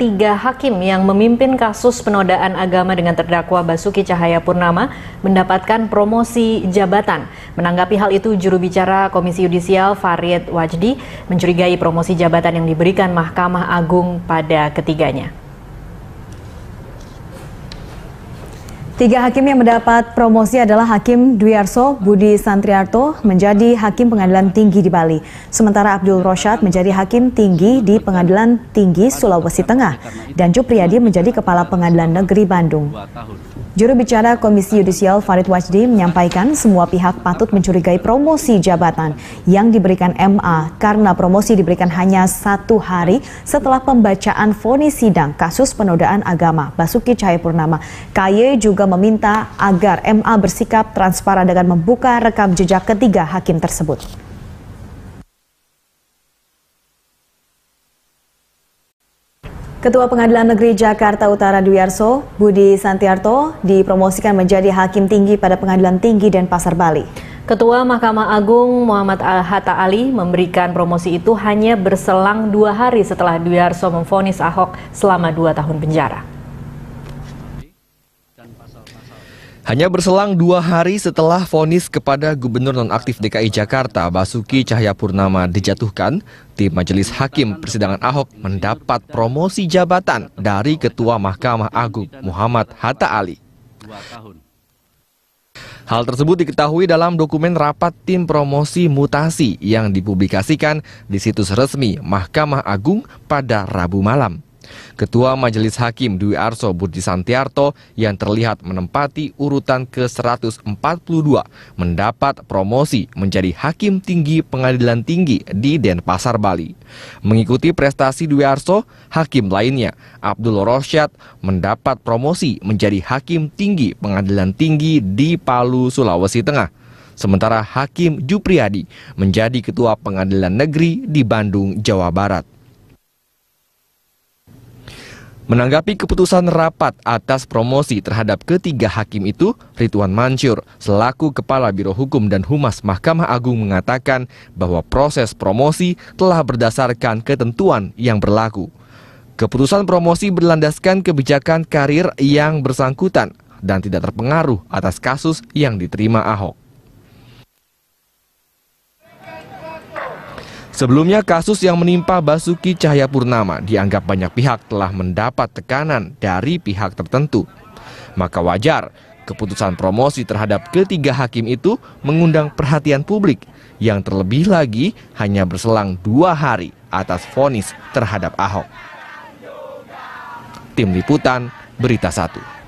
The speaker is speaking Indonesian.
Tiga hakim yang memimpin kasus penodaan agama dengan terdakwa Basuki Cahaya Purnama mendapatkan promosi jabatan. Menanggapi hal itu, juru bicara Komisi Yudisial Farid Wajdi mencurigai promosi jabatan yang diberikan Mahkamah Agung pada ketiganya. Tiga hakim yang mendapat promosi adalah Hakim Dwiarso Budi Santriarto menjadi Hakim Pengadilan Tinggi di Bali. Sementara Abdul Roshad menjadi Hakim Tinggi di Pengadilan Tinggi Sulawesi Tengah. Dan Jupriyadi menjadi Kepala Pengadilan Negeri Bandung. Juru bicara Komisi Yudisial Farid Wajdi menyampaikan semua pihak patut mencurigai promosi jabatan yang diberikan MA karena promosi diberikan hanya satu hari setelah pembacaan vonis sidang kasus penodaan agama Basuki Cahayapurnama. KY juga meminta agar MA bersikap transparan dengan membuka rekam jejak ketiga hakim tersebut. Ketua Pengadilan Negeri Jakarta Utara Duyarso, Budi Santiarto, dipromosikan menjadi Hakim Tinggi pada Pengadilan Tinggi dan Pasar Bali. Ketua Mahkamah Agung Muhammad Al-Hatta Ali memberikan promosi itu hanya berselang dua hari setelah Duyarso memfonis Ahok selama dua tahun penjara. Hanya berselang dua hari setelah vonis kepada Gubernur Nonaktif DKI Jakarta Basuki Cahayapurnama dijatuhkan, tim Majelis Hakim Persidangan Ahok mendapat promosi jabatan dari Ketua Mahkamah Agung Muhammad Hatta Ali. Hal tersebut diketahui dalam dokumen rapat tim promosi mutasi yang dipublikasikan di situs resmi Mahkamah Agung pada Rabu malam. Ketua Majelis Hakim Dwi Arso Budi Santiarto yang terlihat menempati urutan ke-142 mendapat promosi menjadi Hakim Tinggi Pengadilan Tinggi di Denpasar, Bali. Mengikuti prestasi Dwi Arso, hakim lainnya Abdul Rosyad mendapat promosi menjadi Hakim Tinggi Pengadilan Tinggi di Palu, Sulawesi Tengah. Sementara Hakim Jupriyadi menjadi Ketua Pengadilan Negeri di Bandung, Jawa Barat. Menanggapi keputusan rapat atas promosi terhadap ketiga hakim itu, Ridwan Mansur, selaku Kepala Biro Hukum dan Humas Mahkamah Agung mengatakan bahwa proses promosi telah berdasarkan ketentuan yang berlaku. Keputusan promosi berlandaskan kebijakan karir yang bersangkutan dan tidak terpengaruh atas kasus yang diterima Ahok. Sebelumnya kasus yang menimpa Basuki Cahayapurnama dianggap banyak pihak telah mendapat tekanan dari pihak tertentu. Maka wajar keputusan promosi terhadap ketiga hakim itu mengundang perhatian publik yang terlebih lagi hanya berselang dua hari atas vonis terhadap Ahok. Tim Liputan, Berita 1.